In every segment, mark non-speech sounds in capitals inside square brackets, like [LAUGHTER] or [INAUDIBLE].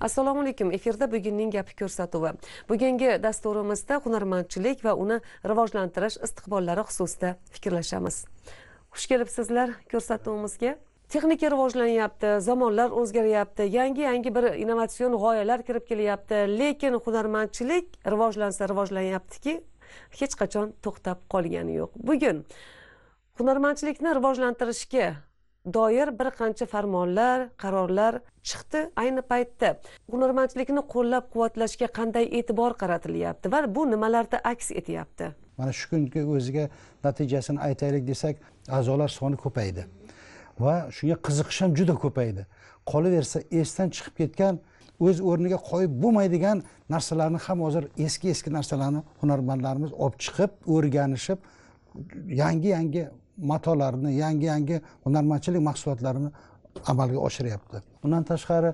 assalomu alaykum efirda bugunning gapi ko'rsatuvi bugungi dasturimizda hunarmandchilik va uni rivojlantirish istiqbollari xususida fikrlashamiz xush kelibsizlar ko'rsatuvimizga texnika rivojlanyapti zamonlar o'zgaryapti yangi yangi bir innovatsion g'oyalar kirib kelyapti lekin hunarmandchilik rivojlansa rivojlanyaptiki hech qachon to'xtab qolgani yo'q bugun hunarmandchilikni rivojlantirishga doir bir qancha farmonlar qarorlar chiqdi ayni paytda hunarmandchilikni qo'llab quvvatlashga qanday e'tibor qaratilyapti va bu nimalarda aks etyapti mana shu kungi o'ziga natijasini aytaylik desak a'zolar soni ko'paydi va shunga qiziqish ham juda ko'paydi qolaversa esdan chiqib ketgan o'z o'rniga qoyib bo'lmaydigan narsalarni ham hozir eski eski narsalarni hunarmandlarimiz olib chiqib o'rganishib yangi yangi matolarni yangi yangi hunarmandchilik mahsulotlarini amalga oshiryapti undan tashqari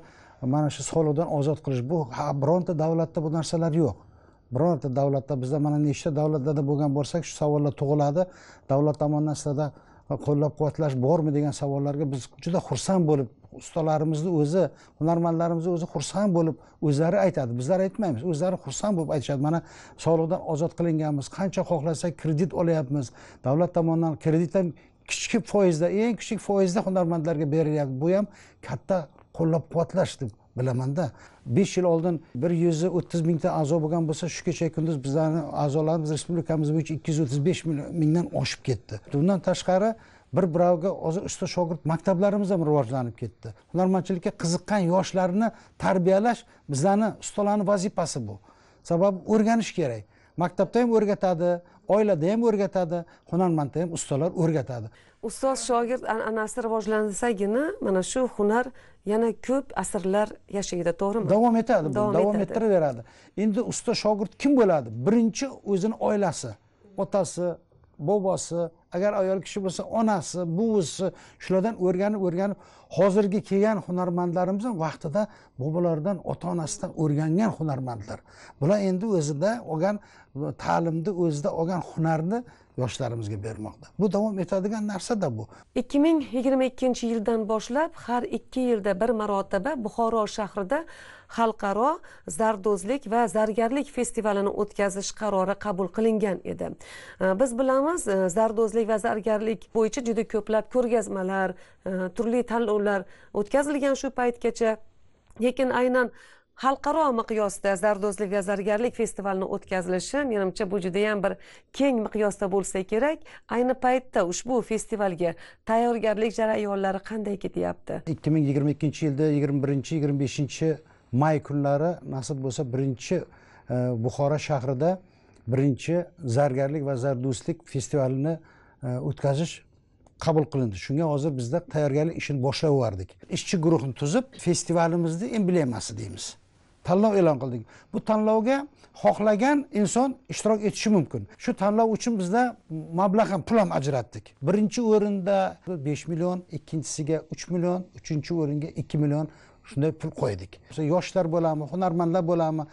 mana shu soliqdan ozod qilish bu bironta davlatda bu narsalar yo'q birorta davlatda bizda mana nechta davlatlarda bo'lgan bo'lsak shu savollar tug'iladi davlat tomonidan sizlarda va qo'llab quvvatlash bormi degan savollarga biz juda xursand bo'lib ustalarimizni o'zi hunarmandlarimizni o'zi xursand bo'lib o'zlari aytadi bizlar aytmaymiz o'zlari xursand bo'lib aytishadi mana soliqdan ozod qilinganmiz qancha xohlasak kredit olyapmiz davlat tomonidan kredit ham kichik foizda eng kichik foizda hunarmandlarga berilyapti bu ham katta qo'llab quvvatlash deb bilamanda besh yil oldin bir yuz o'ttiz mingta a'zo bo'lgan bo'lsa shu kecha kunduz bizlarni a'zolarimiz respublikamiz bo'yicha ikki yuz o'ttiz besh mingdan oshib ketdi bundan tashqari bir birovga hozir usta shogird maktablarimiz ham rivojlanib ketdi hunarmandchilikka qiziqqan yoshlarni tarbiyalash bizlarni ustalarni vazifasi bu sababi o'rganish kerak maktabda ham o'rgatadi oilada ham o'rgatadi hunarmandda ham ustalar o'rgatadi ustoz shogird an'anasi rivojlansagina mana shu hunar yana ko'p asrlar yashaydi to'g'rimi davom etadi davom ettiraveradi endi usta shogird kim bo'ladi birinchi o'zini oilasi otasi bobosi agar ayol kishi bo'lsa onasi buvisi shulardan o'rganib o'rganib hozirgi kelgan hunarmandlarimiz ham vaqtida bobolaridan ota onasidan o'rgangan hunarmandlar bular endi o'zida olgan ta'limni o'zida olgan hunarni yoshlarimizga bermoqda bu davom etadigan narsada bu ikki ming yigirma ikkinchi yildan boshlab har ikki yilda bir marotaba buxoro shahrida xalqaro zardozlik va zargarlik festivalini o'tkazish qarori qabul qilingan edi biz bilamiz e, zardozlik va zargarlik bo'yicha juda ko'plab ko'rgazmalar e, turli tanlovlar o'tkazilgan shu paytgacha lekin aynan xalqaro miqyosda zardo'zlik va zargarlik festivalini o'tkazilishi menimcha bu judayam bir keng miqyosda bo'lsa kerak ayni paytda ushbu festivalga tayyorgarlik jarayonlari qanday ketyapti ikki ming yigirma ikkinchi yilda yigirma birinchi yigirma beshinchi may kunlari nasib bo'lsa birinchi e, buxoro shahrida birinchi zargarlik va zardo'zlik festivalini e, o'tkazish qabul qilindi shunga hozir bizda tayyorgarlik ishini boshlab yubordik ishchi guruhni tuzib festivalimizni emblemasi deymiz tanlov e'lon qildik bu tanlovga xohlagan inson ishtirok etishi mumkin shu tanlov uchun bizda mablag' ham pul ham ajratdik birinchi o'rinda besh million ikkinchisiga uch million uchinchi o'ringa ikki million shunday pul qo'ydik yoshlar bo'ladimi hunarmandlar bo'ladimi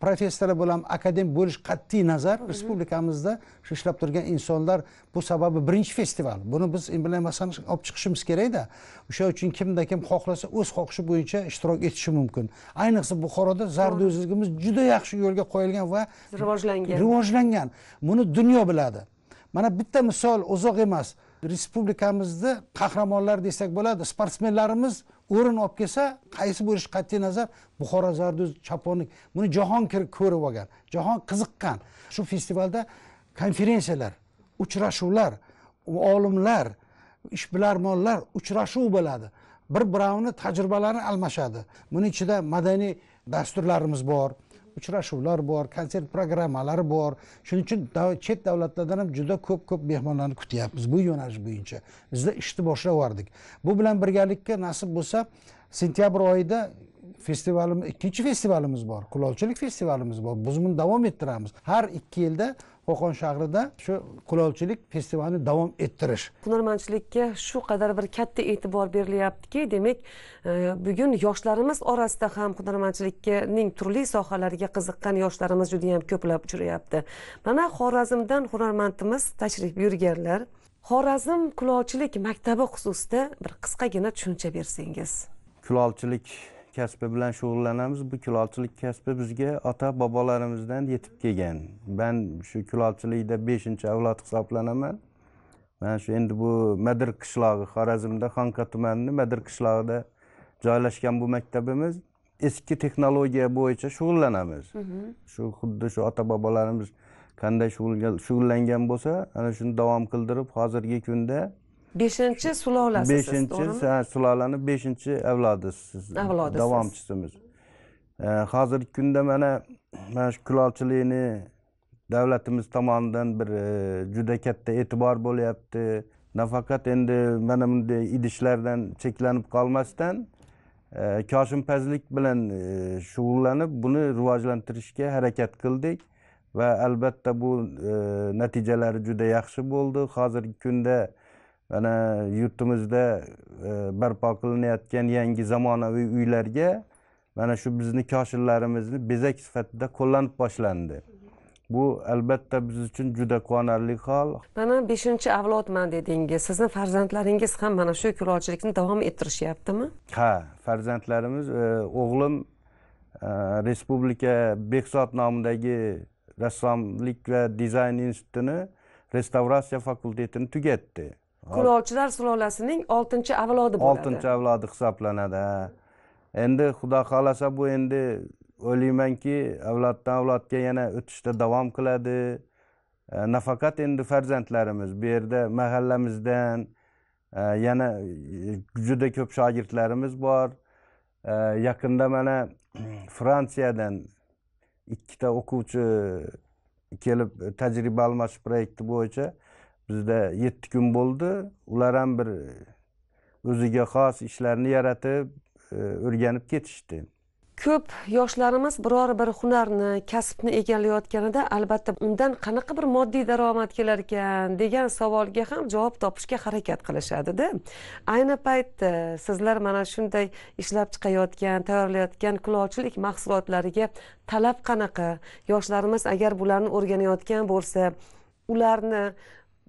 professorlar bo'lam akademik bo'lish qat'iy nazar respublikamizda shu ishlab turgan insonlar bu sababi birinchi festival buni biz bilan masalan olib chiqishimiz kerakda o'sha uchun kimda kim xohlasa o'z xohishi bo'yicha ishtirok etishi mumkin ayniqsa buxoroda zardo'zligimiz juda yaxshi yo'lga qo'yilgan va rivojlangan rivojlangan buni dunyo biladi mana bitta misol uzoq emas respublikamizni qahramonlar desak bo'ladi sportsmenlarimiz o'rin olib kelsa qaysi bo'lishi qat'iy nazar buxoro zardo'z choponlik buni jahon ko'rib olgan jahon qiziqqan shu festivalda konferensiyalar uchrashuvlar olimlar ishbilarmonlar uchrashuv bo'ladi bir birovini tajribalarini almashadi buni ichida madaniy dasturlarimiz bor uchrashuvlar bor konsert programmalari bor shuning uchun chet davlatlardan ham juda ko'p ko'p mehmonlarni kutyapmiz bu yo'nalish bo'yicha bizda ishni boshlab yubordik bu bilan birgalikda nasib bo'lsa sentyabr oyida festivalimiz ikkinchi festivalimiz bor kulolchilik festivalimiz bor biz buni davom ettiramiz har ikki yilda qo'qon shahrida shu kulolchilik festivalini davom ettirish hunarmandchilikka shu qadar bir katta e'tibor berilyaptiki demak e, bugun yoshlarimiz orasida ham hunarmandchilikning turli sohalariga qiziqqan yoshlarimiz judayam ko'plab uchrayapti mana xorazmdan hunarmandimiz tashrif buyurganlar xorazm kulolchilik maktabi xususida bir qisqagina tushuncha bersangiz kulolchilik kasbi bilan shug'ullanamiz bu kulolchilik kasbi bizga ota bobolarimizdan yetib kelgan man shu kulolchilikda beshinchi avlod hisoblanaman mana shu endi bu madir qishlog'i xorazmda xonqa tumanini madir qishlog'ida joylashgan bu maktabimiz eski texnologiya bo'yicha shug'ullanamiz shu xuddi shu ota bobolarimiz qanday shug'ullangan bo'lsa ana shuni davom qildirib hozirgi kunda beshinchi sulolasisiz beshinchi sulolani beshinchi avlodi siz avlodisiz davomchisimiz hozirgi kunda mana mana shu kulolchilikni davlatimiz tomonidan bir e, juda katta e'tibor bo'lyapti nafaqat endi mana bunday idishlardan cheklanib qolmasdan e, koshinpazlik bilan e, shug'ullanib buni rivojlantirishga harakat qildik va albatta bu natijalari juda yaxshi bo'ldi hozirgi kunda mana yurtimizda e, barpo qilinayotgan yangi zamonaviy uylarga mana shu bizni koshillarimizni bezak sifatida qo'llanib boshlandi bu albatta biz uchun juda quvonarli hol mana beshinchi avlodman dedingiz sizni farzandlaringiz ham mana shu kulolchilikni davom ettirishyaptimi ha farzandlarimiz e, o'g'lim e, respublika behzod nomidagi rassomlik va dizayn institutini restavratsiya fakultetini tugatdi kulolchilar sulolasining oltinchi avlodi bo'ladi oltinchi avlodi hisoblanadi endi xudo xohlasa bu endi o'ylaymanki avloddan avlodga yana o'tishda davom qiladi e, nafaqat endi farzandlarimiz bu yerda mahallamizdan e, yana e, juda ko'p shogirdlarimiz bor yaqinda mana [CLEARS THROAT] fransiyadan ikkita o'quvchi kelib tajriba almashish proyekti bo'yicha bizda yetti kun bo'ldi ular ham bir e, o'ziga xos ishlarni yaratib e, o'rganib ketishdi ko'p yoshlarimiz biror bir hunarni kasbni egallayotganida albatta undan qanaqa bir moddiy daromad kelar ekan degan savolga ham javob topishga harakat qilishadida ayni paytda sizlar mana shunday ishlab chiqayotgan tayyorlayotgan kulolchilik mahsulotlariga talab qanaqa yoshlarimiz agar bularni o'rganayotgan bo'lsa ularni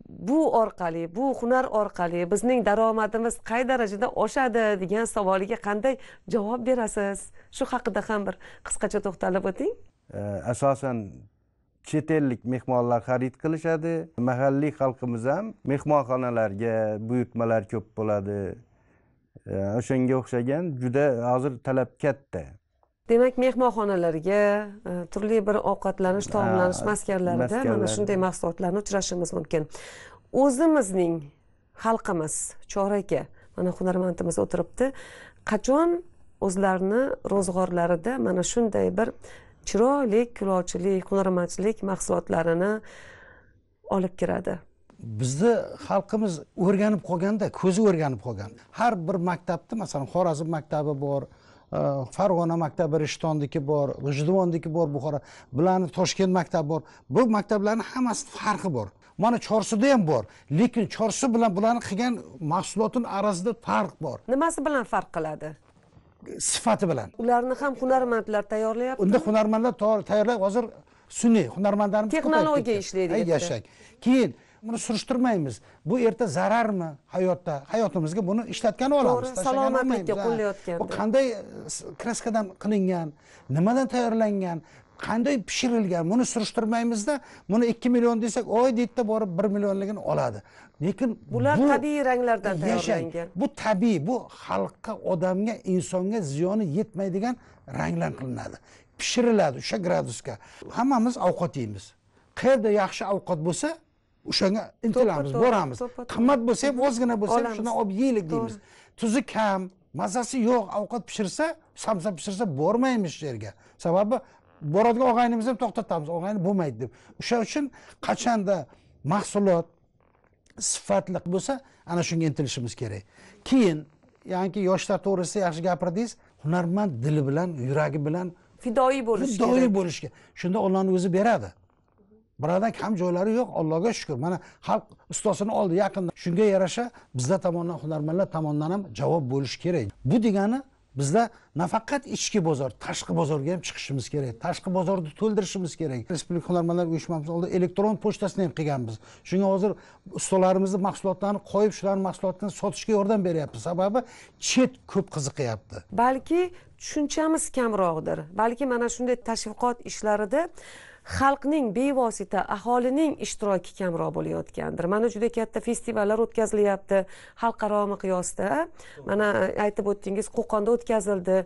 bu orqali bu hunar orqali bizning daromadimiz qay darajada oshadi degan savoliga qanday javob berasiz shu haqida ham bir qisqacha to'xtalib o'ting asosan chet ellik mehmonlar xarid qilishadi mahalliy xalqimiz ham mehmonxonalarga buyurtmalar ko'p bo'ladi o'shanga o'xshagan juda hozir talab katta demak mehmonxonalarga e, turli bir ovqatlanish taomlanish maskanlarida mana shunday mahsulotlarni uchrashimiz mumkin o'zimizning xalqimiz chora aka mana hunarmandimiz o'tiribdi qachon o'zlarini ro'zg'orlarida mana shunday bir chiroyli kulolchilik hunarmandchilik mahsulotlarini olib kiradi bizni xalqimiz o'rganib qolganda ko'zi o'rganib qolgan har bir maktabda masalan xorazm maktabi bor Э, farg'ona maktabi rishtondiki bor g'ijduvonniki bor buxoro bularni toshkent maktabi bor bu maktablarni hammasini farqi bor mana chorsuda ham bor lekin chorsu bilan bularni qilgan mahsulotini orasida farq bor nimasi bilan farq qiladi sifati bilan ularni ham hunarmandlar tayyorlayapti unda hunarmandlar tayyorlab hozir sun'iy hunarmandlarimiz texnologiya ishlaydi yashang keyin buni surishtirmaymiz bu erta zararmi hayotda hayotimizga buni ishlatgani olamiz to'g'ri salomatlikka qo'llayotgan bu qanday e, kraskadan qilingan nimadan tayyorlangan qanday pishirilgan buni surishtirmaymizda buni ikki million desak oy deydida borib bir millionligini oladi lekin bular tabiiy ranglardan tayyorlangan bu tabiiy bu xalqqa odamga insonga ziyoni yetmaydigan ranglar qilinadi pishiriladi o'sha gradusga hammamiz ovqat yeymiz qayerda yaxshi ovqat bo'lsa o'shanga intilamiz boramiz qimmat bo'lsa ham ozgina bo'lsa ham shundan olib yeylik deymiz tuzi kam mazasi yo'q ovqat pishirsa samsa pishirsa bormaymiz shu yerga sababi boradigan og'aynimizni ham to'xtatamiz og'ayni bo'lmaydi deb o'sha uchun qachonda mahsulot sifatli bo'lsa ana shunga intilishimiz kerak keyin ya'niki yoshlar to'g'risida yaxshi gapirdingiz hunarmand dili bilan yuragi bilan fidoyi bo'lish fidoyi bo'lish kerak shunda ollohni o'zi beradi birodak ham joylari yo'q allohga shukur mana xalq ustozini oldi yaqinda shunga yarasha bizda tomonidan hunarmandlar tomonidan ham javob bo'lishi kerak bu degani bizda nafaqat ichki bozor tashqi bozorga ham chiqishimiz kerak tashqi bozorni to'ldirishimiz kerak respublika hunarmandlar uyushmamiz oldida elektron pochtasini ham qilganmiz shunga hozir ustalarimizni mahsulotlarini qo'yib shularni mahsulotini sotishga yordam beryapmiz sababi chet ko'p qiziqyapti balki tushunchamiz kamroqdir balki mana shunday tashviqot ishlarida xalqning bevosita aholining ishtiroki kamroq bo'layotgandir mana juda katta festivallar o'tkazilyapti xalqaro miqyosda mana e, aytib o'tdingiz qo'qonda o'tkazildi e,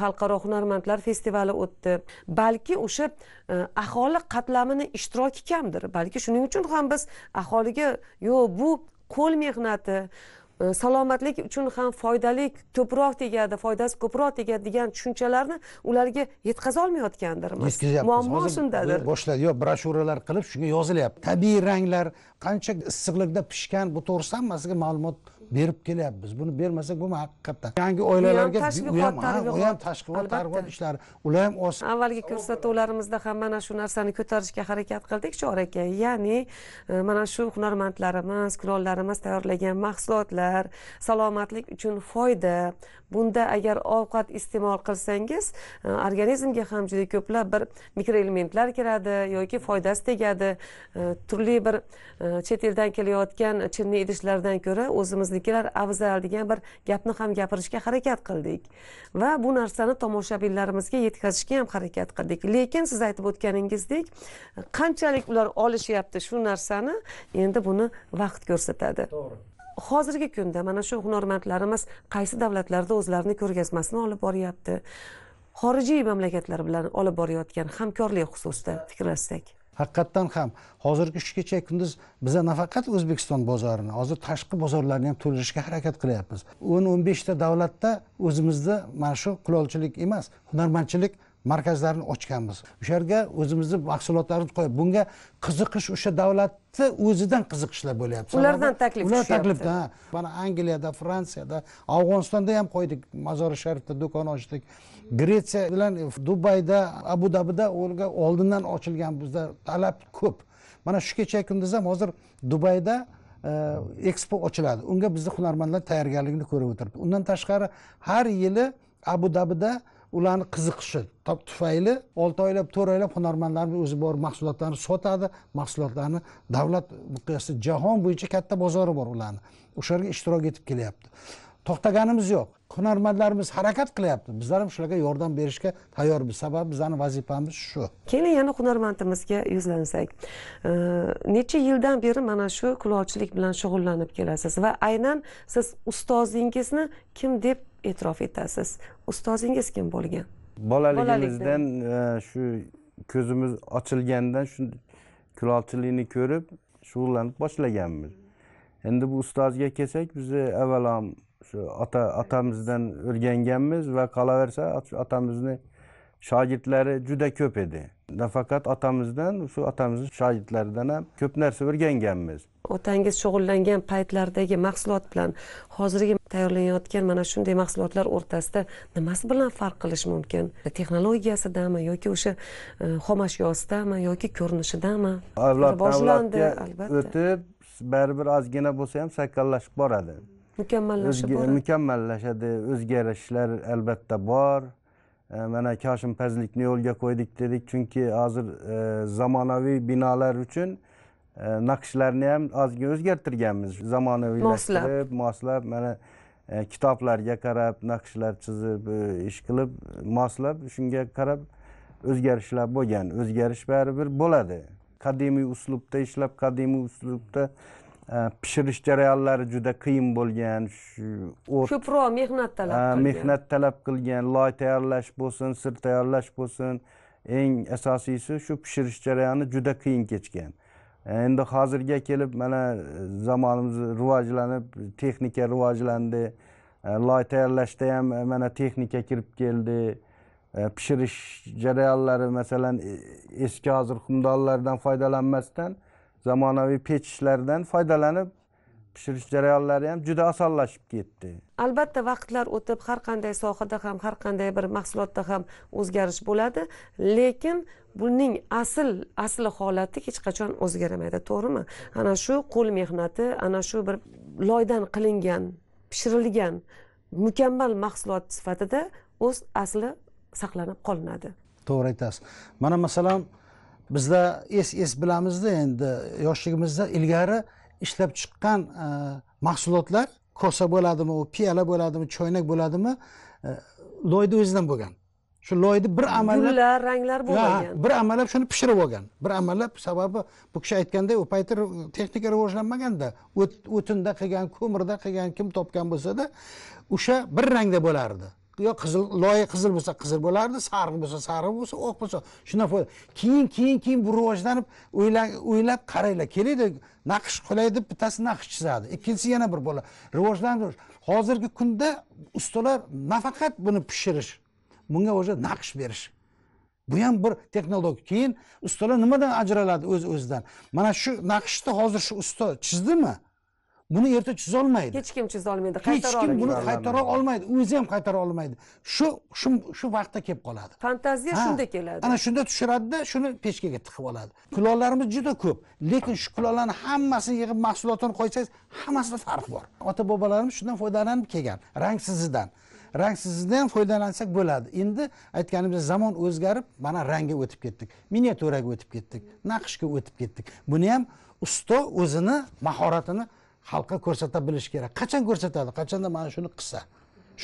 xalqaro hunarmandlar festivali o'tdi balki o'sha e, aholi qatlamini ishtiroki kamdir balki shuning uchun ham biz aholiga yo'q bu qo'l mehnati salomatlik uchun ham foydali ko'proq tegadi foydasi ko'proq tegadi degan tushunchalarni ularga yetkaza olmayotgandirmiz muammo shundadir boshladi yo broshuralar qilib shunga yozilyapti tabiiy ranglar qancha issiqlikda pishgan bu to'g'risida hammasiga ma'lumot berib kelyapmiz buni bermasak bo'lmaydi haqiqatdan yangi oilalarga u ham tashviqot targ'ibot ishlari ular ham avvalgi ko'rsatuvlarimizda ham mana shu narsani ko'tarishga harakat qildik chor aka ya'ni e, mana shu hunarmandlarimiz kulollarimiz tayyorlagan mahsulotlar salomatlik uchun foyda bunda agar ovqat iste'mol qilsangiz e, organizmga ham juda ko'plab bir mikroelementlar kiradi yoki foydasi tegadi e, turli bir chet eldan kelayotgan chinni idishlardan ko'ra o'zimizni biznikilar afzal degan bir gapni ham gapirishga harakat qildik va bu narsani tomoshabinlarimizga yetkazishga ham harakat qildik lekin siz aytib o'tganingizdek qanchalik ular olishyapti shu narsani endi buni vaqt ko'rsatadi to'g'ri hozirgi kunda mana shu hunarmandlarimiz qaysi davlatlarda o'zlarini ko'rgazmasini olib boryapti xorijiy mamlakatlar bilan olib borayotgan hamkorlik xususida fikrlashsak haqiqatdan ham hozirgi tushgacha kunduz biza nafaqat o'zbekiston bozorini hozir tashqi bozorlarni ham to'ldirishga harakat qilyapmiz o'n o'n beshta davlatda o'zimizda mana shu kulolchilik emas hunarmandchilik markazlarini ochganmiz o'sha yerga o'zimizni mahsulotlarimizni qo'yib bunga qiziqish o'sha davlatni o'zidan qiziqishlar bo'lyapti ulardan taklif ular taklifda mana angliyada fransiyada afg'onistonda ham qo'ydik mozori sharifda do'kon ochdik gretsiya bilan e, dubayda abu dabida ularga oldindan ochilgan bizda talab ko'p mana shu kecha kunduz ham hozir dubayda ekspo ochiladi unga bizni hunarmandlar tayyorgarligini ko'rib o'tiribdi undan tashqari har yili abu dabida ularni qiziqishi tufayli olti oylab to'rt oylab hunarmandlarni o'zi bor mahsulotlarni sotadi mahsulotlarni davlat miqyosida jahon bo'yicha katta bozori bor ularni o'sha yerga ishtirok etib kelyapti to'xtaganimiz yo'q hunarmandlarimiz harakat qilyapti bizlar ham shularga yordam berishga tayyormiz sababi bizani vazifamiz shu keling yana hunarmandimizga yuzlansak necha yildan beri mana shu kulolchilik bilan shug'ullanib kelasiz va aynan siz ustozingizni kim deb e'tirof etasiz ustozingiz kim bo'lgan bolaligimizdan e, shu ko'zimiz ochilgandan shu kulolchilikni ko'rib shug'ullanib boshlaganmiz endi bu ustozga kelsak biz avvalo shu ota otamizdan o'rganganmiz va qolaversa otamizni shogirdlari juda ko'p edi nafaqat otamizdan shu otamizni shogirdlaridan ham ko'p narsa o'rganganmiz otangiz shug'ullangan paytlardagi mahsulot bilan hozirgi tayyorlanayotgan mana shunday mahsulotlar o'rtasida nimasi bilan farq qilish mumkin texnologiyasidami yoki o'sha e, xomashyosidami yoki ko'rinishidanmi boshlandi albatta o'tib baribir ozgina bo'lsa ham sakallashib boradi mukammallashib boradi mukammallashadi o'zgarishlar albatta bor E, mana koshinpazlikni yo'lga qo'ydik dedik chunki hozir e, zamonaviy binolar uchun e, naqshlarni ham ozgina o'zgartirganmiz zamonaviylashtirib moslab mana kitoblarga qarab naqshlar chizib ish qilib moslab shunga qarab o'zgarishlar bo'lgan o'zgarish baribir bo'ladi qadimiy uslubda ishlab qadimiy uslubda pishirish jarayonlari juda qiyin bo'lgan shu ko'proq mehnat talab qilgan mehnat talab qilgan loy tayyorlash bo'lsin sir tayyorlash bo'lsin eng asosiysi shu pishirish jarayoni juda qiyin kechgan endi hozirga kelib mana e, zamonimiz rivojlanib texnika rivojlandi loy tayyorlashda ham e, mana texnika kirib keldi pishirish jarayonlari masalan e, eski hozir xumdonlardan foydalanmasdan zamonaviy pechlardan foydalanib pishirish jarayonlari ham juda osonlashib ketdi albatta vaqtlar o'tib har qanday sohada ham har qanday bir mahsulotda ham o'zgarish bo'ladi lekin buning asl asli holati hech qachon o'zgarmaydi to'g'rimi ana shu qo'l mehnati ana shu bir loydan qilingan pishirilgan mukammal mahsulot sifatida o'z asli saqlanib qolinadi to'g'ri aytasiz mana masalan bizda es es bilamizda endi yoshligimizda ilgari ishlab chiqqan e, mahsulotlar kosa bo'ladimi u piyala bo'ladimi choynak bo'ladimi e, loyni o'zidan bo'lgan shu loyni bir amallab gullar ranglar bo'lmagan bir amallab shuni pishirib olgan bir amallab sababi bu kishi aytganday u payti texnika rivojlanmaganda o'tinda qilgan ko'mirda qilgan kim topgan bo'lsada o'sha bir rangda bo'lardi yo qizil loyi qizil bo'lsa qizil bo'lardi sariq bo'lsa sariq bo'lsa oq bo'lsa shundan foyda keyin keyin keyin bu rivojlanib o'ylab qaranglar kelinglar naqsh qulay deb bittasi naqsh chizadi ikkinchisi yana bir bola rivojlanib hozirgi kunda ustalar nafaqat buni pishirish bunga уже naqsh berish bu ham bir texnologiya keyin ustalar nimadan ajraladi o'z o'zidan mana shu naqshni hozir shu usta chizdimi buni erta chizolmaydi hech kim chizolmaydi hech kim buni qaytara olmaydi o'zi ham qaytara olmaydi shu shu shu vaqtda kelib qoladi fantaziya shunda keladi ana shunda tushiradida shuni pechkaga tiqib oladi kulollarimiz juda ko'p lekin shu kulollarni hammasini yig'ib mahsulotini qo'ysangiz hammasida farq bor ota bobolarimiz shundan foydalanib kelgan rangsizidan rangsizdan ham foydalansak bo'ladi endi aytganimizdek zamon o'zgarib mana rangga o'tib ketdik miniaturaga o'tib ketdik naqshga o'tib ketdik buni ham usta o'zini mahoratini xalqqa ko'rsata bilish kerak qachon ko'rsatadi qachonda mana shuni qilsa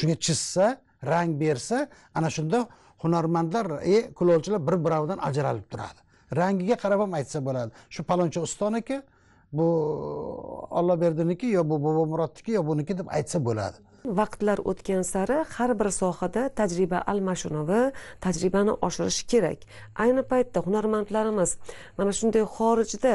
shunga chizsa rang bersa ana shunda hunarmandlar e kulolchilar bir birovidan ajralib turadi rangiga qarab ham aytsa bo'ladi shu palonchi ustoniki bu olloberdinniki yo bu bobomurotniki yo buniki deb aytsa bo'ladi vaqtlar o'tgan sari har bir sohada tajriba almashinuvi tajribani oshirish kerak ayni paytda hunarmandlarimiz mana shunday xorijda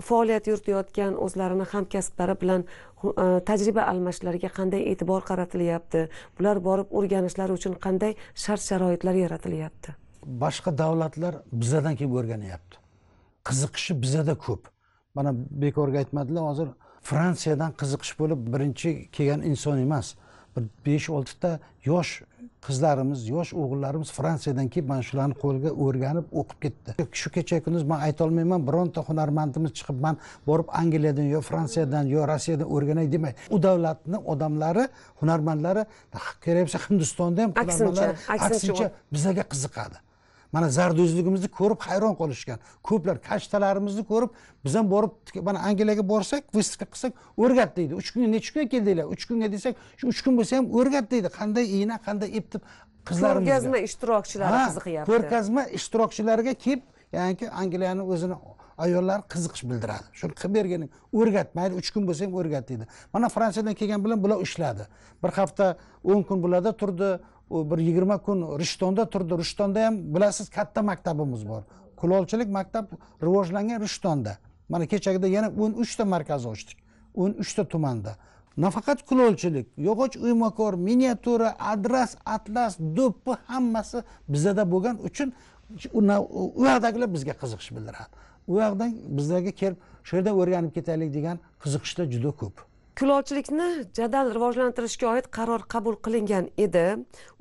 faoliyat yuritayotgan o'zlarini hamkasblari bilan e, tajriba almashishlariga qanday e'tibor qaratilyapti bular borib o'rganishlari uchun qanday shart sharoitlar yaratilyapti boshqa davlatlar bizadan kelib o'rganyapti qiziqishi bizada ko'p mana bekorga aytmadilar hozir fransiyadan qiziqish bo'lib birinchi kelgan inson emas bir besh oltita yosh qizlarimiz yosh o'g'illarimiz fransiyadan kelib mana shularni qo'lga o'rganib o'qib ketdi shu kecha kunduz man aytolmayman bironta hunarmandimiz chiqib man borib angliyadan yo fransiyadan yo rossiyadan o'rganay demay u davlatni odamlari hunarmandlari kerak bo'lsa hindistonda ham aksincha bizaga qiziqadi mana zardo'zligimizni ko'rib hayron qolishgan ko'plar kashtalarimizni ko'rib biz ham borib mana angliyaga borsak выставка qilsak o'rgat deydi uch kunga nechi kunga keldinglar uch kunga desak shu uch kun bo'lsa ham o'rgat deydi qanday igna qanday ip deb qizlarimizga ko'rgazma ishtirokchilari qiziqyapti ko'rgazma ishtirokchilariga kelib ya'niki angliyani o'zini ayollar qiziqish bildiradi shuni qilib bergin o'rgat mayli uch kun bo'lsa ham o'rgat deydi mana fransiyadan kelgan bilan bular ishladi bir hafta o'n kun bularda turdi u bir yigirma kun rishtonda turdi rishtonda ham bilasiz katta maktabimiz bor kulolchilik maktab rivojlangan rishtonda mana kechagida yana o'n uchta markaz ochdik o'n uchta tumanda nafaqat kulolchilik yog'och uymakor miniatura adras atlas do'ppi hammasi bizada bo'lgan uchun u yoqdagilar bizga qiziqish bildiradi u yoqdan bizlarga kelib shu yerda o'rganib ketaylik degan qiziqishlar juda ko'p kulolchilikni jadal rivojlantirishga oid qaror qabul qilingan edi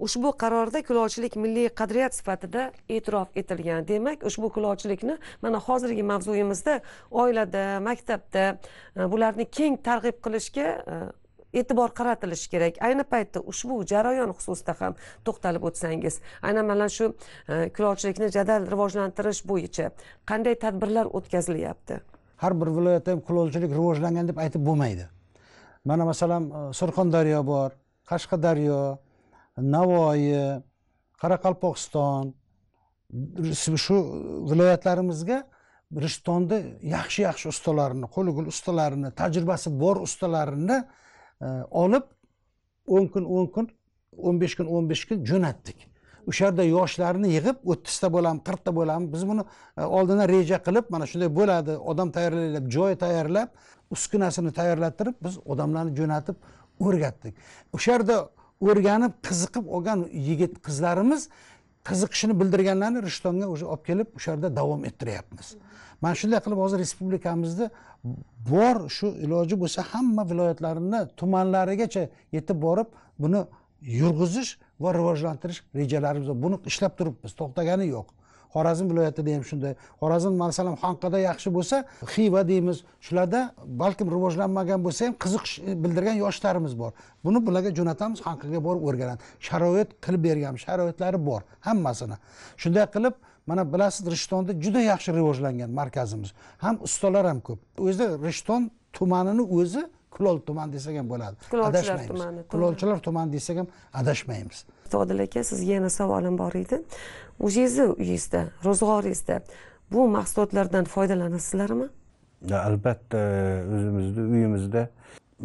ushbu qarorda kulolchilik milliy qadriyat sifatida e'tirof etilgan demak ushbu kulolchilikni mana hozirgi mavzuyimizda oilada maktabda e, bularni keng targ'ib qilishga e, e'tibor qaratilishi kerak ayni paytda ushbu jarayon xususida ham to'xtalib o'tsangiz aynan mana shu e, kulolchilikni jadal rivojlantirish bo'yicha qanday tadbirlar o'tkazilyapti har bir viloyatda ham kulolchilik rivojlangan deb aytib bo'lmaydi mana masalan e, surxondaryo bor qashqadaryo navoiy qoraqalpog'iston shu viloyatlarimizga rishtonni yaxshi yaxshi ustalarini qo'li gul ustalarini tajribasi bor ustalarini e, olib o'n kun o'n kun o'n besh kun o'n besh kun jo'natdik o'sha yerda yoshlarni yig'ib o'ttizta bo'ladimi qirqta bo'lamiz biz buni e, oldindan reja qilib mana shunday bo'ladi odam tayyorlab joy tayyorlab uskunasini tayyorlattirib biz odamlarni jo'natib o'rgatdik o'sha yerda o'rganib qiziqib olgan yigit qizlarimiz qiziqishini bildirganlarni rishtonga уже olib kelib o'sha yerda davom ettiryapmiz mana shunday qilib hozir respublikamizda bor shu iloji bo'lsa hamma viloyatlarini tumanlarigacha yetib borib buni yurg'izish va rivojlantirish rejalarimiz bor buni ishlab turibmiz to'xtagani yo'q xorazm viloyatida ham shunday xorazm masalan xonqada yaxshi bo'lsa xiva deymiz shularda balkim rivojlanmagan bo'lsa ham qiziqish e, bildirgan yoshlarimiz bor buni bularga jo'natamiz xonqaga borib o'rganadi sharoit qilib berganmiz sharoitlari bor hammasini shunday qilib mana bilasiz rishtonda juda yaxshi rivojlangan markazimiz ham ustalar ham ko'p o'zi rishton tumanini o'zi kulol tuman desak ham bo'ladi adashmaymiz kulolchilar tumani desak ham adashmaymiz odil aka sizga yana savolim bor edi o'zingizni uyingizda ro'zg'oringizda bu mahsulotlardan foydalanasizlarmi albatta o'zimizni uyimizda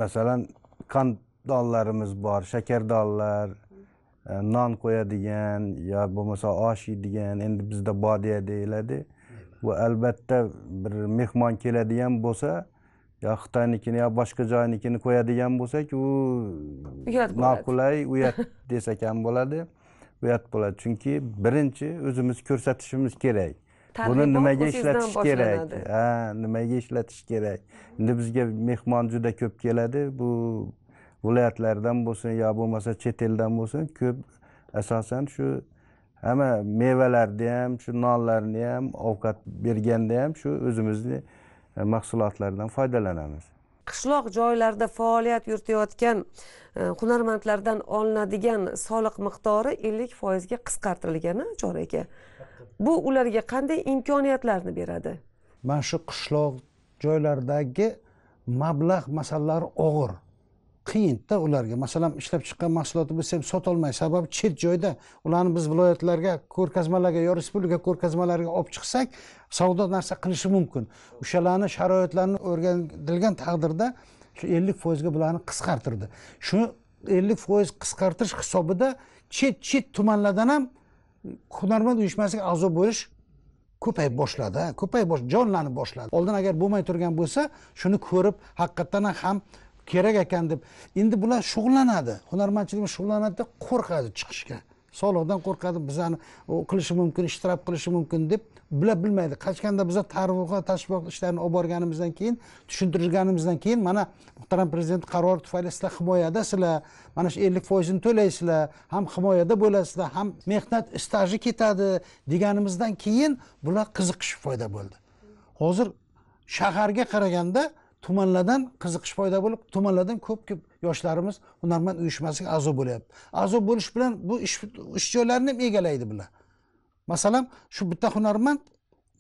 masalan qand donlarimiz bor shakar donlar e, non qo'yadigan yo bo'lmasa osh yeydigan endi bizda bodiya deyiladi bu albatta bir mehmon keladigan bo'lsa yo xitoynikini yo boshqa joynikini qo'yadigan bo'lsak u uyat noqulay uyat [LAUGHS] desak ham bo'ladi uyat bo'ladi chunki birinchi o'zimiz ko'rsatishimiz kerak buni nimaga ishlatish kerak ha nimaga ishlatish kerak endi bizga mehmon juda ko'p keladi bu viloyatlardan bo'lsin yo bo'lmasa chet eldan bo'lsin ko'p asosan shu hamma mevalarni ham shu nonlarni ham ovqat berganda ham shu o'zimizni E, mahsulotlaridan foydalanamiz qishloq joylarda faoliyat yuritayotgan e, hunarmandlardan olinadigan soliq miqdori ellik foizga qisqartirilgani chor aka bu ularga qanday imkoniyatlarni beradi mana shu qishloq joylardagi mablag' masalalari og'ir qiyinda ularga masalan ishlab chiqqan mahsulotni biz ham sotolmay sababi chet joyda ularni biz viloyatlarga ko'rgazmalarga yo respublika ko'rgazmalariga olib chiqsak savdo narsa qilishi mumkin o'shalarni sharoitlarini o'rgandilgan taqdirda shu ellik foizga bularni qisqartirdi shu ellik foiz qisqartirish hisobida chet chet tumanlardan ham hunarmand uyushmasiga a'zo bo'lish ko'payib boshladi ko'payib jonlanib boshladi oldin agar bo'lmay turgan bo'lsa shuni ko'rib haqiqatdan ham kerak ekan deb endi bular shug'ullanadi hunarmandchilik bilan shug'ullanadida qo'rqadi chiqishga soliqdan qo'rqadi bizani qilishi mumkin ishtirof qilishi mumkin deb bular bilmaydi qachonda biza targ'ibot tashviqot ishlarini olib borganimizdan keyin tushuntirganimizdan keyin mana muhtaram prezident qarori tufayli sizlar himoyadasizlar mana shu ellik foizini to'laysizlar ham himoyada bo'lasizlar ham mehnat staji ketadi deganimizdan keyin bular qiziqish paydo bo'ldi hozir shaharga qaraganda tumanlardan qiziqish paydo bo'lib tumanlardan ko'p ko'p yoshlarimiz hunarmand uyushmasiga a'zo bo'lyapti a'zo bo'lish bilan bu ish ish joylarini ham egallaydi bular masalan shu bitta hunarmand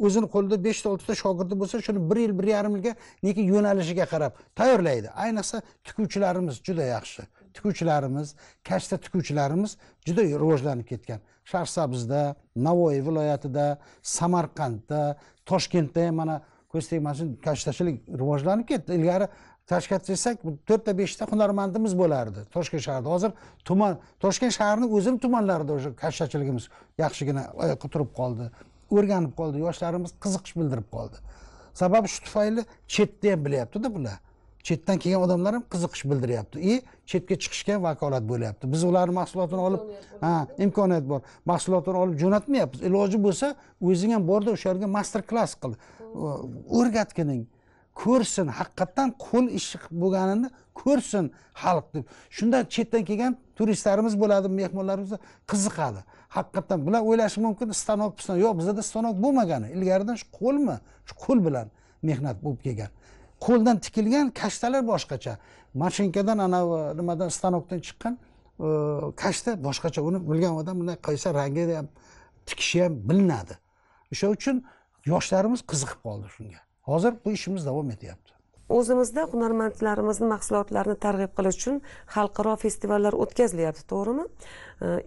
o'zini qo'lida beshta oltita shogirdi bo'lsa shuni bir yil bir yarim yilga neki yo'nalishiga qarab tayyorlaydi ayniqsa tikuvchilarimiz juda yaxshi tikuvchilarimiz kashta tikuvchilarimiz juda rivojlanib ketgan shahrisabzda navoiy viloyatida samarqandda toshkentda ham mana ko'z mana shu kashtachilik rivojlanib ketdi ilgari tashkil desak to'rtta beshta hunarmandimiz bo'lardi toshkent shahrida hozir tuman toshkent shahrini o'zini tumanlarida уже kashtachiligimiz yaxshigina oyoqqa turib qoldi o'rganib qoldi yoshlarimiz qiziqish bildirib qoldi sababi shu tufayli chetda ham bilyaptida bular chetdan kelgan odamlar ham qiziqish bildiryapti и chetga chiqishga vakolat bo'lyapti biz ularni mahsulotini olib ha imkoniyat bor mahsulotini olib jo'natmayapmiz iloji bo'lsa o'zing ham borda o'shalarga master klass qil o'rgatgining ko'rsin haqiqatdan qo'l ishi bo'lganini ko'rsin xalq deb shunda chetdan kelgan turistlarimiz bo'ladi mehmonlarimiz qiziqadi haqiqatdan bular o'ylashi mumkin stanok yo'q bizada stanok bo'lmagan ilgaridan shu qo'lmi shu qo'l bilan mehnat bo'lib kelgan qo'ldan tikilgan kashtalar boshqacha mashinkadan anavi nimadan stanokdan chiqqan e, kashta boshqacha uni bilgan odam bunday qaysi rangi ham tikishi ham bilinadi o'sha uchun yoshlarimiz qiziqib qoldi shunga hozir bu ishimiz davom etyapti o'zimizda hunarmandlarimizni mahsulotlarini targ'ib qilish uchun xalqaro festivallar o'tkazilyapti to'g'rimi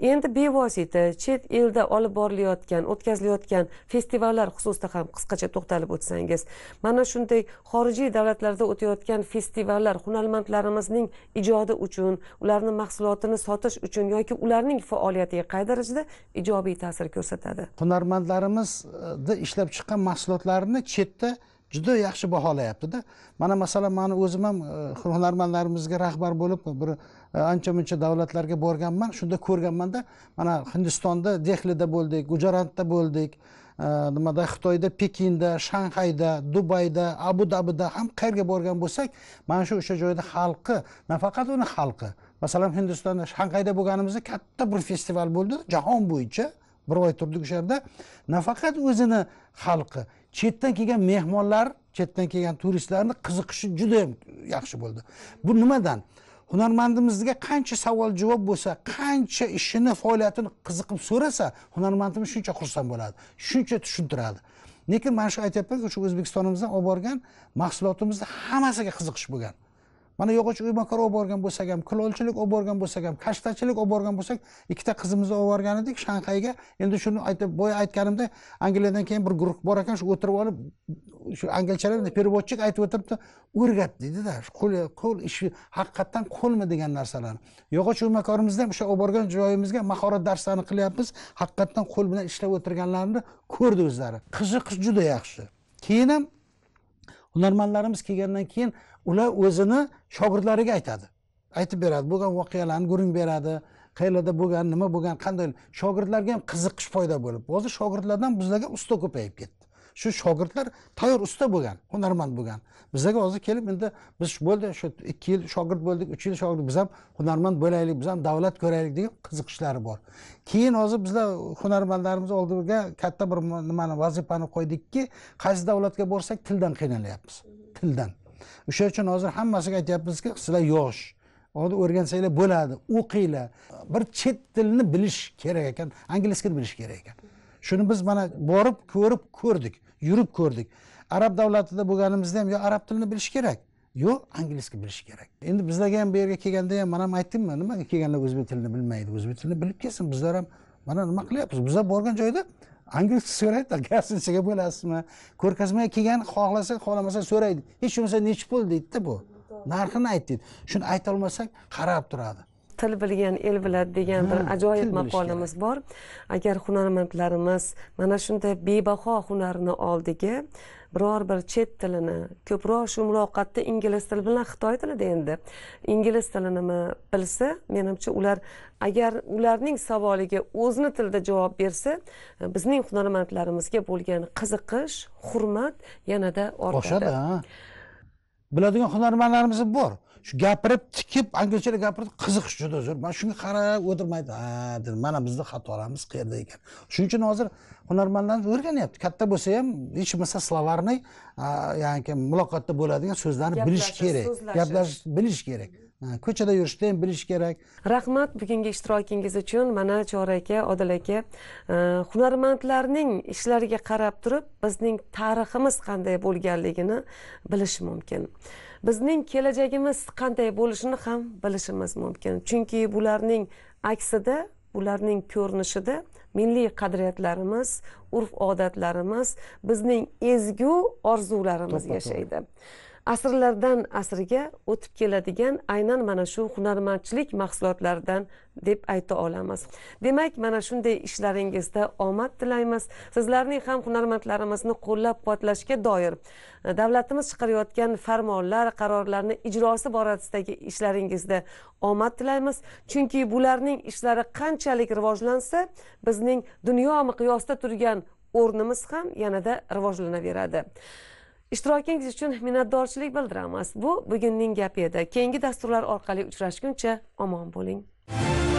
endi bevosita chet elda olib borilayotgan o'tkazilayotgan festivallar xususida ham qisqacha to'xtalib o'tsangiz mana shunday xorijiy davlatlarda o'tayotgan festivallar hunarmandlarimizning ijodi uchun ularni mahsulotini sotish uchun yoki ularning faoliyatiga qay darajada ijobiy ta'sir ko'rsatadi hunarmandlarimizni e, ishlab chiqqan mahsulotlarini chetda juda yaxshi baholayaptida mana masalan mani o'zim ham hunarmandlarimizga e, rahbar bo'lib bir e, ancha muncha davlatlarga borganman shunda ko'rganmanda mana hindistonda dehlida bo'ldik gujaratda bo'ldik e, nimada xitoyda pekinda shanxayda dubayda abu dabida ham qayerga borgan bo'lsak mana shu o'sha joyda xalqi nafaqat uni xalqi masalan hindistonda shanxayda bo'lganimizda katta bir festival bo'ldi jahon bo'yicha bir oy turdik o'sha yerda nafaqat o'zini xalqi chetdan kelgan mehmonlar chetdan kelgan turistlarni qiziqishi juda yam yaxshi bo'ldi bu nimadan hunarmandimizga qancha savol javob bo'lsa qancha ishini faoliyatini qiziqib so'rasa hunarmandimiz shuncha xursand bo'ladi shuncha tushuntiradi lekin mana shu aytyapmanku o'sha o'zbekistonimizdan olib borgan mahsulotimizni hammasiga qiziqish bo'lgan mana yog'och uy makar olib borgan bo'lsak ham kulolchilik olib borgan bo'lsak ham kashtachilik olib borgan bo'lsak ikkita qizimizni olib borgan edik shanxayga endi shuni aytib boya aytganimda angliyadan keyin bir guruh bor ekan shu o'tirib olib shu anglichalar переводчик aytib o'tiribdi o'rgat deydida qo'l qo'l ishi haqiqatdan qo'lmi degan narsalarni yog'och uy makorimizda ham o'sha olib borgan joyimizga mahorat darslarini qilyapmiz haqiqatdan qo'l bilan ishlab o'tirganlarini ko'rdi o'zlari qiziqish juda yaxshi keyin ham hunarmandlarimiz kelgandan keyin ular o'zini shogirdlariga aytadi aytib beradi bo'lgan voqealarni guring beradi qayerlarda bo'lgan nima bo'lgan qanday shogirdlarga ham qiziqish paydo bo'lib hozir shogirdlardan bizlarga usta ko'payib ketdi shu shogirdlar tayyor usta bo'lgan hunarmand bo'lgan bizlarga hozir kelib endi biz bo'ldi shu ikki yil shogird bo'ldik uch yil shogird biz ham hunarmand bo'laylik biz ham davlat ko'raylik degan qiziqishlari bor keyin hozir bizlar hunarmandlarimiz oldiga katta bir nimani vazifani qo'ydikki qaysi davlatga borsak tildan qiynalyapmiz tildan o'sha uchun hozir hammasiga aytyapmizki sizlar yosh hozir o'rgansanglar bo'ladi o'qinglar bir chet tilni bilish kerak ekan ingliz tilini bilish kerak ekan shuni biz mana borib ko'rib ko'rdik yurib ko'rdik arab davlatida bo'lganimizda ham yo arab tilini bilish kerak yo tilini bilish kerak endi bizlarga ham bu yerga kelganda ham man ham aytdimmi nimaga kelganlar o'zbek tilini bilmaydi o'zbek tilini bilib kelsin bizlar ham mana nima qilyapmiz bizlar borgan joyda angliski so'raydi gastnitsaga bo'lasizmi ko'rgazmaga kelgan xohlasa xohlamasa so'raydi hech bo'lmasa nechi pul deydida bu narxini ayt deydi shuni aytolmasak qarab turadi til bilgan el biladi degan bir ajoyib maqolamiz bor agar hunarmandlarimiz mana shunday bebaho hunarni oldiga biror bir chet tilini ko'proq shu muloqotda ingliz tili bilan xitoy tilida endi ingliz tilini bilsa menimcha ular agar ularning savoliga o'zini tilida javob bersa e, bizning hunarmandlarimizga bo'lgan qiziqish hurmat yanada ortadi oshadi biladigan hunarmandlarimiz bor shu gapirib tikib anglischada gapirib qiziqish juda zo'r mana shunga qarab o'tirmaydi ha dedim mana bizni xatolarimiz qayerda ekan shuning uchun hozir hunarmandlarni o'rganyapti katta bo'lsa ham hech bo'lmasa словарный ya'ni muloqotda bo'ladigan so'zlarni bilish kerak gaplashish bilish kerak ko'chada yurishda ham bilish kerak rahmat bugungi ishtirokingiz uchun mana chora aka odil aka e, hunarmandlarning ishlariga qarab turib bizning tariximiz qanday bo'lganligini bilish mumkin bizning kelajagimiz qanday bo'lishini ham bilishimiz mumkin chunki bularning aksida ularning ko'rinishida milliy qadriyatlarimiz urf odatlarimiz bizning ezgu orzularimiz yashaydi asrlardan asrga o'tib keladigan aynan mana shu hunarmandchilik mahsulotlaridan deb ayta olamiz demak mana shunday ishlaringizda omad tilaymiz sizlarning ham hunarmandlarimizni qo'llab quvvatlashga doir e, davlatimiz chiqarayotgan farmonlar qarorlarni ijrosi borasidagi ishlaringizda omad tilaymiz chunki bularning ishlari qanchalik rivojlansa bizning dunyo miqyosida turgan o'rnimiz ham yanada rivojlanaveradi ishtirokingiz uchun minnatdorchilik bildiramiz bu bugunning gapi edi keyingi dasturlar orqali uchrashguncha omon bo'ling